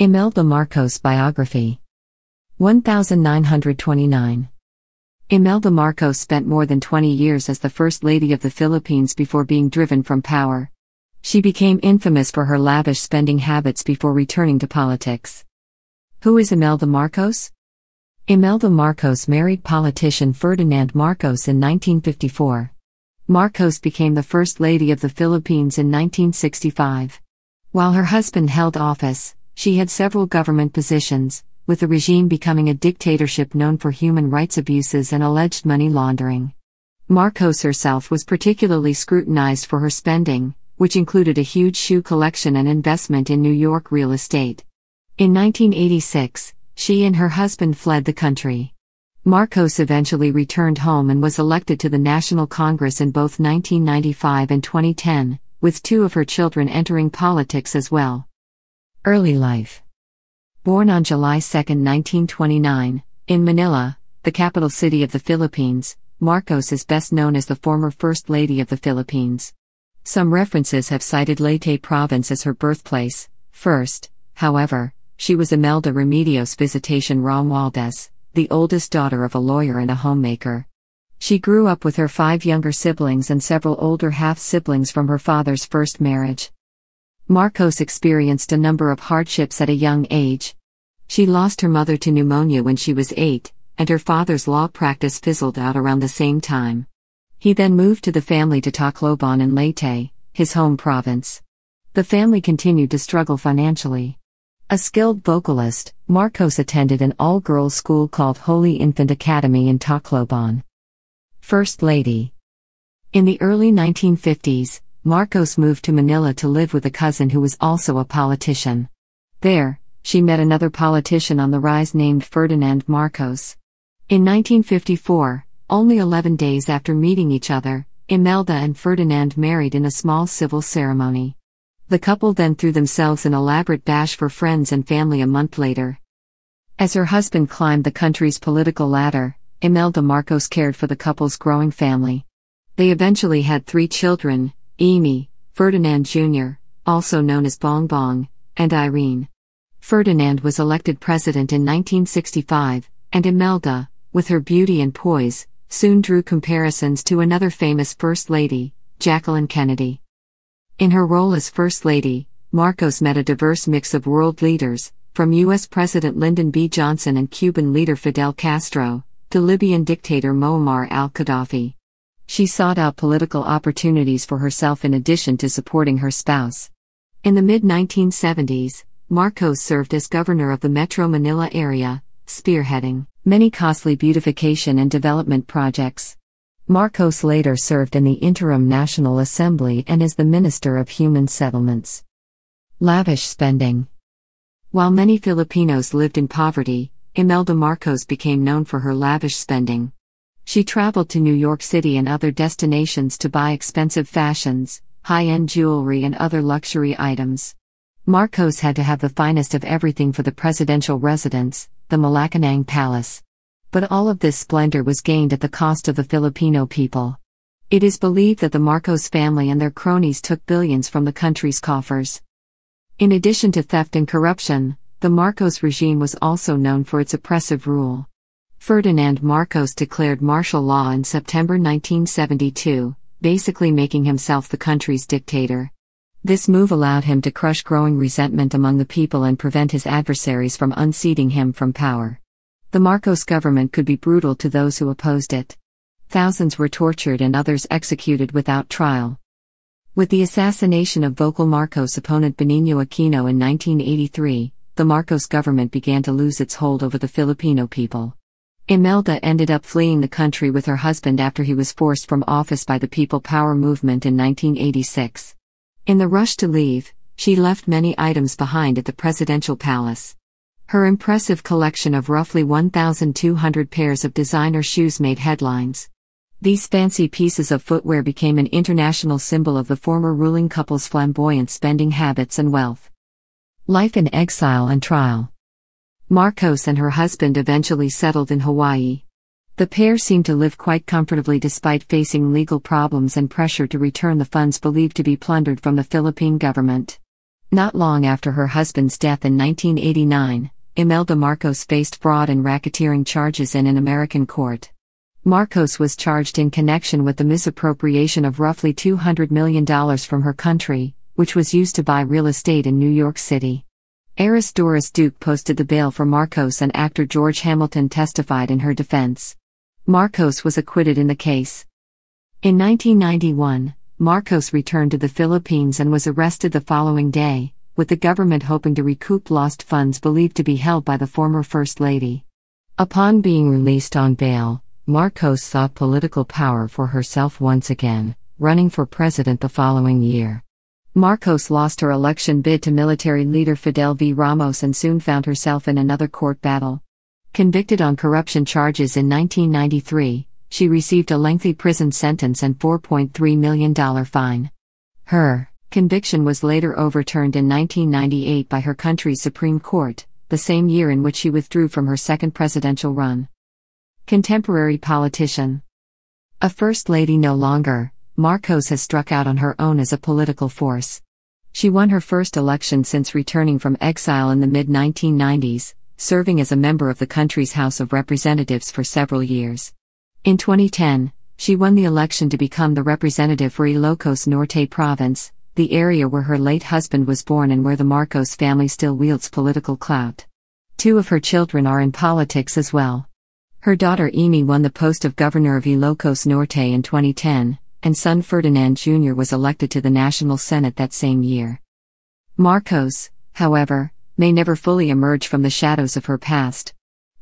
Imelda Marcos Biography 1929 Imelda Marcos spent more than 20 years as the First Lady of the Philippines before being driven from power. She became infamous for her lavish spending habits before returning to politics. Who is Imelda Marcos? Imelda Marcos married politician Ferdinand Marcos in 1954. Marcos became the First Lady of the Philippines in 1965. While her husband held office, she had several government positions, with the regime becoming a dictatorship known for human rights abuses and alleged money laundering. Marcos herself was particularly scrutinized for her spending, which included a huge shoe collection and investment in New York real estate. In 1986, she and her husband fled the country. Marcos eventually returned home and was elected to the National Congress in both 1995 and 2010, with two of her children entering politics as well. Early life. Born on July 2, 1929, in Manila, the capital city of the Philippines, Marcos is best known as the former First Lady of the Philippines. Some references have cited Leyte province as her birthplace. First, however, she was Imelda Remedios Visitation Romualdez, the oldest daughter of a lawyer and a homemaker. She grew up with her five younger siblings and several older half siblings from her father's first marriage. Marcos experienced a number of hardships at a young age. She lost her mother to pneumonia when she was eight, and her father's law practice fizzled out around the same time. He then moved to the family to Tacloban in Leyte, his home province. The family continued to struggle financially. A skilled vocalist, Marcos attended an all girls school called Holy Infant Academy in Tacloban. First Lady In the early 1950s, Marcos moved to Manila to live with a cousin who was also a politician. There, she met another politician on the rise named Ferdinand Marcos. In 1954, only 11 days after meeting each other, Imelda and Ferdinand married in a small civil ceremony. The couple then threw themselves an elaborate bash for friends and family a month later. As her husband climbed the country's political ladder, Imelda Marcos cared for the couple's growing family. They eventually had three children Amy, Ferdinand Jr., also known as Bong Bong, and Irene. Ferdinand was elected president in 1965, and Imelda, with her beauty and poise, soon drew comparisons to another famous First Lady, Jacqueline Kennedy. In her role as First Lady, Marcos met a diverse mix of world leaders, from U.S. President Lyndon B. Johnson and Cuban leader Fidel Castro, to Libyan dictator Muammar al qaddafi she sought out political opportunities for herself in addition to supporting her spouse. In the mid 1970s, Marcos served as governor of the Metro Manila area, spearheading many costly beautification and development projects. Marcos later served in the Interim National Assembly and is the Minister of Human Settlements. Lavish spending. While many Filipinos lived in poverty, Imelda Marcos became known for her lavish spending. She traveled to New York City and other destinations to buy expensive fashions, high end jewelry, and other luxury items. Marcos had to have the finest of everything for the presidential residence, the Malacanang Palace. But all of this splendor was gained at the cost of the Filipino people. It is believed that the Marcos family and their cronies took billions from the country's coffers. In addition to theft and corruption, the Marcos regime was also known for its oppressive rule. Ferdinand Marcos declared martial law in September 1972, basically making himself the country's dictator. This move allowed him to crush growing resentment among the people and prevent his adversaries from unseating him from power. The Marcos government could be brutal to those who opposed it. Thousands were tortured and others executed without trial. With the assassination of vocal Marcos opponent Benigno Aquino in 1983, the Marcos government began to lose its hold over the Filipino people. Imelda ended up fleeing the country with her husband after he was forced from office by the People Power movement in 1986. In the rush to leave, she left many items behind at the presidential palace. Her impressive collection of roughly 1,200 pairs of designer shoes made headlines. These fancy pieces of footwear became an international symbol of the former ruling couple's flamboyant spending habits and wealth. Life in exile and trial. Marcos and her husband eventually settled in Hawaii. The pair seemed to live quite comfortably despite facing legal problems and pressure to return the funds believed to be plundered from the Philippine government. Not long after her husband's death in 1989, Imelda Marcos faced fraud and racketeering charges in an American court. Marcos was charged in connection with the misappropriation of roughly $200 million from her country, which was used to buy real estate in New York City. Heiress Doris Duke posted the bail for Marcos and actor George Hamilton testified in her defense. Marcos was acquitted in the case. In 1991, Marcos returned to the Philippines and was arrested the following day, with the government hoping to recoup lost funds believed to be held by the former First Lady. Upon being released on bail, Marcos sought political power for herself once again, running for president the following year. Marcos lost her election bid to military leader Fidel V. Ramos and soon found herself in another court battle. Convicted on corruption charges in 1993, she received a lengthy prison sentence and $4.3 million fine. Her conviction was later overturned in 1998 by her country's Supreme Court, the same year in which she withdrew from her second presidential run. Contemporary politician. A First Lady no longer, Marcos has struck out on her own as a political force. She won her first election since returning from exile in the mid 1990s, serving as a member of the country's House of Representatives for several years. In 2010, she won the election to become the representative for Ilocos Norte Province, the area where her late husband was born and where the Marcos family still wields political clout. Two of her children are in politics as well. Her daughter Imi won the post of governor of Ilocos Norte in 2010, and son Ferdinand Jr. was elected to the National Senate that same year. Marcos, however, may never fully emerge from the shadows of her past.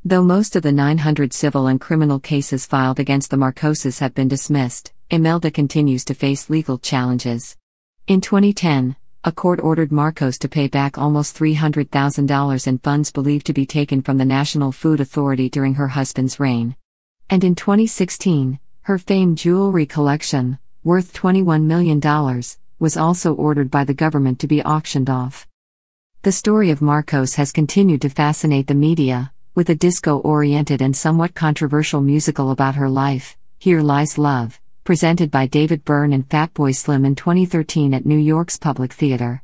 Though most of the 900 civil and criminal cases filed against the Marcoses have been dismissed, Imelda continues to face legal challenges. In 2010, a court ordered Marcos to pay back almost $300,000 in funds believed to be taken from the National Food Authority during her husband's reign. And in 2016, her famed jewelry collection, worth $21 million, was also ordered by the government to be auctioned off. The story of Marcos has continued to fascinate the media, with a disco oriented and somewhat controversial musical about her life, Here Lies Love, presented by David Byrne and Fatboy Slim in 2013 at New York's Public Theater.